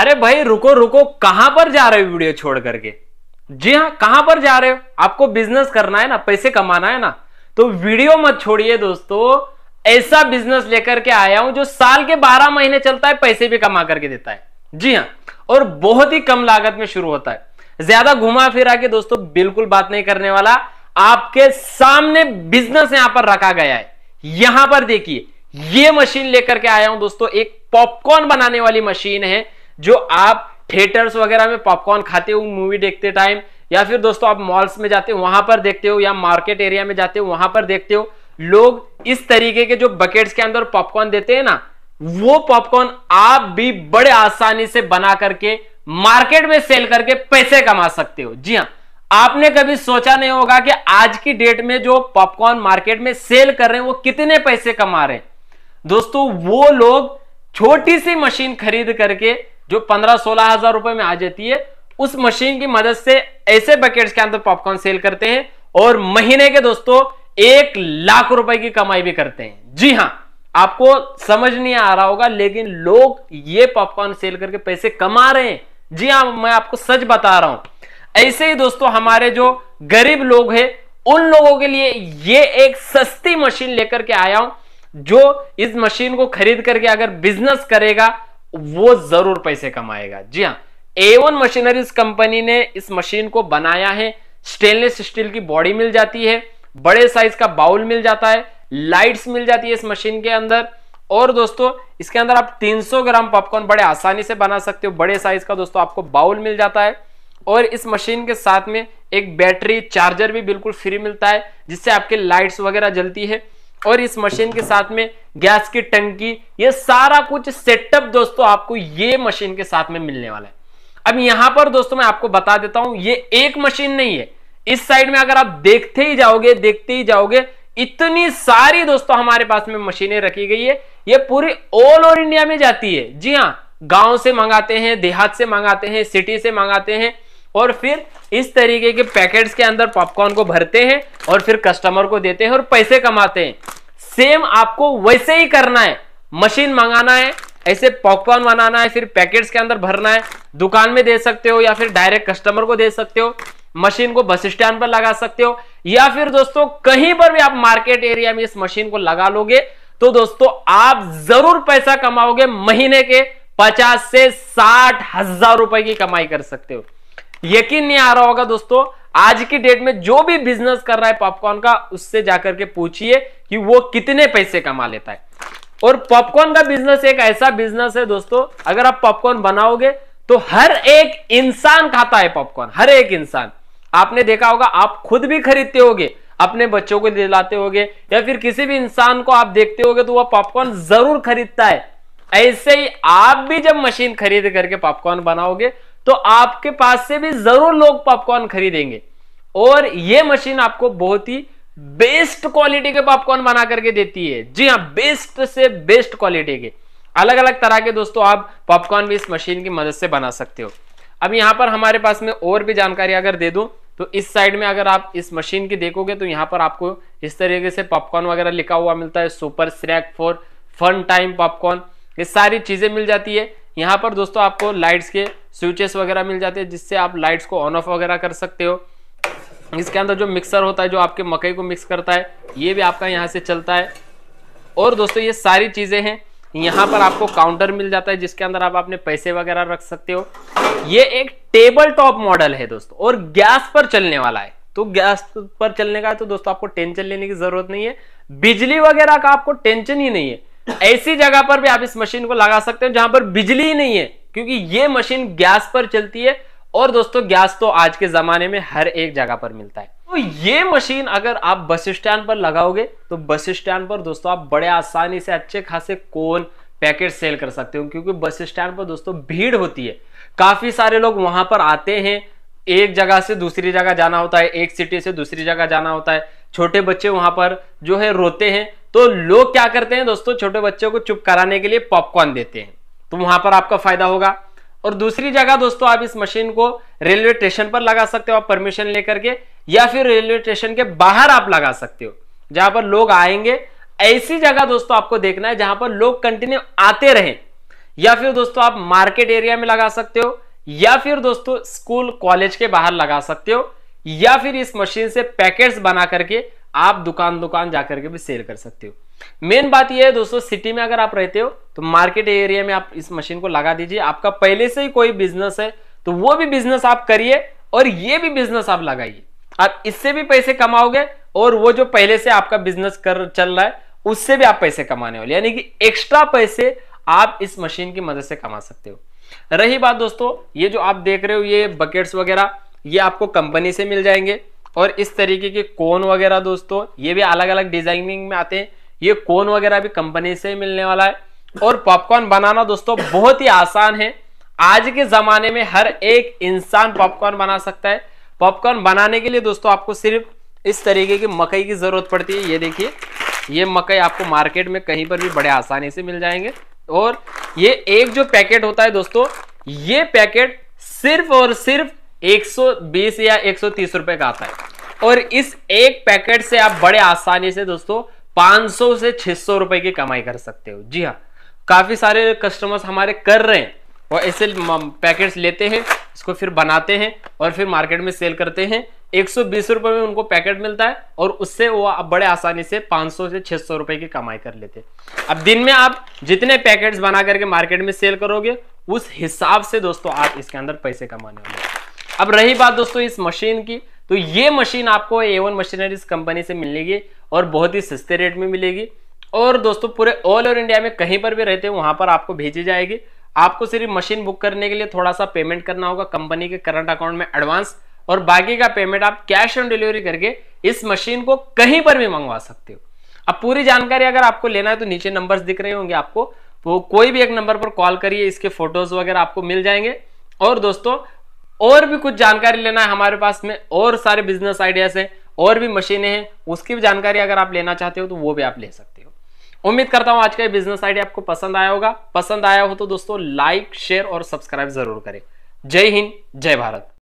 अरे भाई रुको रुको कहां पर जा रहे हो वीडियो छोड़ करके जी हाँ कहां पर जा रहे हो आपको बिजनेस करना है ना पैसे कमाना है ना तो वीडियो मत छोड़िए दोस्तों ऐसा बिजनेस लेकर के आया हूं जो साल के बारह महीने चलता है पैसे भी कमा करके देता है जी हाँ और बहुत ही कम लागत में शुरू होता है ज्यादा घुमा फिरा के दोस्तों बिल्कुल बात नहीं करने वाला आपके सामने बिजनेस यहां पर रखा गया है यहां पर देखिए ये मशीन लेकर के आया हूं दोस्तों एक पॉपकॉर्न बनाने वाली मशीन है जो आप थिएटर्स वगैरह में पॉपकॉर्न खाते हो मूवी देखते टाइम या फिर दोस्तों आप मॉल्स में जाते हो वहां पर देखते हो या मार्केट एरिया में जाते हो वहां पर देखते हो लोग इस तरीके के जो बकेट्स के अंदर पॉपकॉर्न देते हैं ना वो पॉपकॉर्न आप भी बड़े आसानी से बना करके मार्केट में सेल करके पैसे कमा सकते हो जी हाँ आपने कभी सोचा नहीं होगा कि आज की डेट में जो पॉपकॉर्न मार्केट में सेल कर रहे हैं वो कितने पैसे कमा रहे हैं दोस्तों वो लोग छोटी सी मशीन खरीद करके जो पंद्रह सोलह हजार रुपए में आ जाती है उस मशीन की मदद से ऐसे बकेट्स के अंदर पॉपकॉर्न सेल करते हैं और महीने के दोस्तों एक लाख रुपए की कमाई भी करते हैं जी हां आपको समझ नहीं आ रहा होगा लेकिन लोग ये पॉपकॉर्न सेल करके पैसे कमा रहे हैं जी हाँ मैं आपको सच बता रहा हूं ऐसे ही दोस्तों हमारे जो गरीब लोग हैं उन लोगों के लिए ये एक सस्ती मशीन लेकर के आया हूं जो इस मशीन को खरीद करके अगर बिजनेस करेगा वो जरूर पैसे कमाएगा जी हाँ एवन मशीनरीज कंपनी ने इस मशीन को बनाया है स्टेनलेस स्टील की बॉडी मिल जाती है बड़े साइज का बाउल मिल जाता है लाइट्स मिल जाती है इस मशीन के अंदर और दोस्तों इसके अंदर आप 300 ग्राम पॉपकॉर्न बड़े आसानी से बना सकते हो बड़े साइज का दोस्तों आपको बाउल मिल जाता है और इस मशीन के साथ में एक बैटरी चार्जर भी बिल्कुल फ्री मिलता है जिससे आपके लाइट्स वगैरह जलती है और इस मशीन के साथ में गैस की टंकी ये सारा कुछ सेटअप दोस्तों आपको ये मशीन के साथ में मिलने वाला है अब यहां पर दोस्तों मैं आपको बता देता हूं ये एक मशीन नहीं है इस साइड में अगर आप देखते ही जाओगे देखते ही जाओगे इतनी सारी दोस्तों हमारे पास में मशीनें रखी गई है ये पूरी ऑल ओवर इंडिया में जाती है जी हाँ गांव से मंगाते हैं देहात से मंगाते हैं सिटी से मंगाते हैं और फिर इस तरीके के पैकेट्स के अंदर पॉपकॉर्न को भरते हैं और फिर कस्टमर को देते हैं और पैसे कमाते हैं सेम आपको वैसे ही करना है मशीन मंगाना है ऐसे पॉपकॉर्न बनाना है फिर पैकेट्स के अंदर भरना है दुकान में दे सकते हो या फिर डायरेक्ट कस्टमर को दे सकते हो मशीन को बस स्टैंड पर लगा सकते हो या फिर दोस्तों कहीं पर भी आप मार्केट एरिया में इस मशीन को लगा लोगे तो दोस्तों आप जरूर पैसा कमाओगे महीने के पचास से साठ हजार रुपए की कमाई कर सकते हो यकीन नहीं आ रहा होगा दोस्तों आज की डेट में जो भी बिजनेस कर रहा है पॉपकॉर्न का उससे जाकर के पूछिए कि वो कितने पैसे कमा लेता है और पॉपकॉर्न का बिजनेस एक ऐसा बिजनेस है दोस्तों अगर आप पॉपकॉर्न बनाओगे तो हर एक इंसान खाता है पॉपकॉर्न हर एक इंसान आपने देखा होगा आप खुद भी खरीदते होगे अपने बच्चों को दिलाते होगे या फिर किसी भी इंसान को आप देखते होगे तो वह पॉपकॉर्न जरूर खरीदता है ऐसे ही आप भी जब मशीन खरीद करके पॉपकॉर्न बनाओगे तो आपके पास से भी जरूर लोग पॉपकॉर्न खरीदेंगे और ये मशीन आपको बहुत ही बेस्ट क्वालिटी के पॉपकॉर्न बना करके देती है जी हाँ बेस्ट से बेस्ट क्वालिटी के अलग अलग तरह के दोस्तों आप पॉपकॉर्न भी इस मशीन की मदद से बना सकते हो अब यहां पर हमारे पास में और भी जानकारी अगर दे दूं तो इस साइड में अगर आप इस मशीन की देखोगे तो यहां पर आपको इस तरीके से पॉपकॉर्न वगैरह लिखा हुआ मिलता है super snack for fun time popcorn ये सारी चीज़ें मिल जाती है यहाँ पर दोस्तों आपको लाइट्स के स्विचेस वगैरह मिल जाते हैं जिससे आप लाइट्स को ऑन ऑफ वगैरह कर सकते हो इसके अंदर जो मिक्सर होता है जो आपके मकई को मिक्स करता है ये भी आपका यहाँ से चलता है और दोस्तों ये सारी चीज़ें हैं यहाँ पर आपको काउंटर मिल जाता है जिसके अंदर आप अपने पैसे वगैरह रख सकते हो ये एक टेबल टॉप मॉडल है दोस्तों और गैस पर चलने वाला है तो गैस पर चलने का है तो दोस्तों आपको टेंशन लेने की जरूरत नहीं है बिजली वगैरह का आपको टेंशन ही नहीं है ऐसी जगह पर भी आप इस मशीन को लगा सकते हो जहां पर बिजली ही नहीं है क्योंकि ये मशीन गैस पर चलती है और दोस्तों गैस तो आज के जमाने में हर एक जगह पर मिलता है तो ये मशीन अगर आप बस स्टैंड पर लगाओगे तो बस स्टैंड पर दोस्तों आप बड़े आसानी से अच्छे खासे कोन पैकेट सेल कर सकते हो क्योंकि बस स्टैंड पर दोस्तों भीड़ होती है काफी सारे लोग वहां पर आते हैं एक जगह से दूसरी जगह जाना होता है एक सिटी से दूसरी जगह जाना होता है छोटे बच्चे वहां पर जो है रोते हैं तो लोग क्या करते हैं दोस्तों छोटे बच्चों को चुप कराने के लिए पॉपकॉर्न देते हैं तो वहां पर आपका फायदा होगा और दूसरी जगह दोस्तों आप इस मशीन को रेलवे स्टेशन पर लगा सकते हो आप परमिशन लेकर के या फिर रेलवे स्टेशन के बाहर आप लगा सकते हो जहां पर लोग आएंगे ऐसी जगह दोस्तों आपको देखना है जहां पर लोग कंटिन्यू आते रहे या फिर दोस्तों आप मार्केट एरिया में लगा सकते हो या फिर दोस्तों स्कूल कॉलेज के बाहर लगा सकते हो या फिर इस मशीन से पैकेट्स बना करके आप दुकान दुकान जाकर के भी सेल कर सकते हो मेन बात यह है दोस्तों सिटी में अगर आप रहते हो तो मार्केट एरिया में आप इस मशीन को लगा दीजिए आपका पहले से ही कोई बिजनेस है तो वो भी बिजनेस आप करिए और ये भी बिजनेस आप लगाइए आप इससे भी पैसे कमाओगे और वो जो पहले से आपका बिजनेस कर चल रहा है उससे भी आप पैसे कमाने वाले यानी कि एक्स्ट्रा पैसे आप इस मशीन की मदद से कमा सकते हो रही बात दोस्तों ये जो आप देख रहे हो ये बकेट्स वगैरह ये आपको कंपनी से मिल जाएंगे और इस तरीके के कोन वगैरह दोस्तों ये भी अलग अलग डिजाइनिंग में आते हैं ये कोन वगैरह भी कंपनी से मिलने वाला है और पॉपकॉर्न बनाना दोस्तों बहुत ही आसान है आज के जमाने में हर एक इंसान पॉपकॉर्न बना सकता है पॉपकॉर्न बनाने के लिए दोस्तों आपको सिर्फ इस तरीके की मकई की ज़रूरत पड़ती है ये देखिए ये मकई आपको मार्केट में कहीं पर भी बड़े आसानी से मिल जाएंगे और ये एक जो पैकेट होता है दोस्तों ये पैकेट सिर्फ और सिर्फ 120 या 130 रुपए का आता है और इस एक पैकेट से आप बड़े आसानी से दोस्तों 500 से 600 रुपए की कमाई कर सकते हो जी हाँ काफी सारे कस्टमर्स हमारे कर रहे हैं और ऐसे पैकेट्स लेते हैं इसको फिर बनाते हैं और फिर मार्केट में सेल करते हैं एक सौ में उनको पैकेट मिलता है और उससे वो आप बड़े आसानी से 500 से 600 रुपए की कमाई कर लेते हैं अब दिन में आप जितने पैकेट्स बना करके मार्केट में सेल करोगे उस हिसाब से दोस्तों आप इसके अंदर पैसे कमाने वाले अब रही बात दोस्तों इस मशीन की तो ये मशीन आपको ए वन मशीनरी कंपनी से मिलेगी और बहुत ही सस्ते रेट में मिलेगी और दोस्तों पूरे ऑल ओवर इंडिया में कहीं पर भी रहते हो वहां पर आपको भेजी जाएगी आपको सिर्फ मशीन बुक करने के लिए थोड़ा सा पेमेंट करना होगा कंपनी के करंट अकाउंट में एडवांस और बाकी का पेमेंट आप कैश ऑन डिलीवरी करके इस मशीन को कहीं पर भी मंगवा सकते हो अब पूरी जानकारी अगर आपको लेना है तो नीचे नंबर दिख रहे होंगे आपको वो कोई भी एक नंबर पर कॉल करिए इसके फोटोज वगैरह आपको मिल जाएंगे और दोस्तों और भी कुछ जानकारी लेना है हमारे पास में और सारे बिजनेस आइडियाज हैं और भी मशीनें हैं उसकी भी जानकारी अगर आप लेना चाहते हो तो वो भी आप ले सकते हो उम्मीद करता हूं आज का ये बिजनेस आइडिया आपको पसंद आया होगा पसंद आया हो तो दोस्तों लाइक शेयर और सब्सक्राइब जरूर करें जय हिंद जय भारत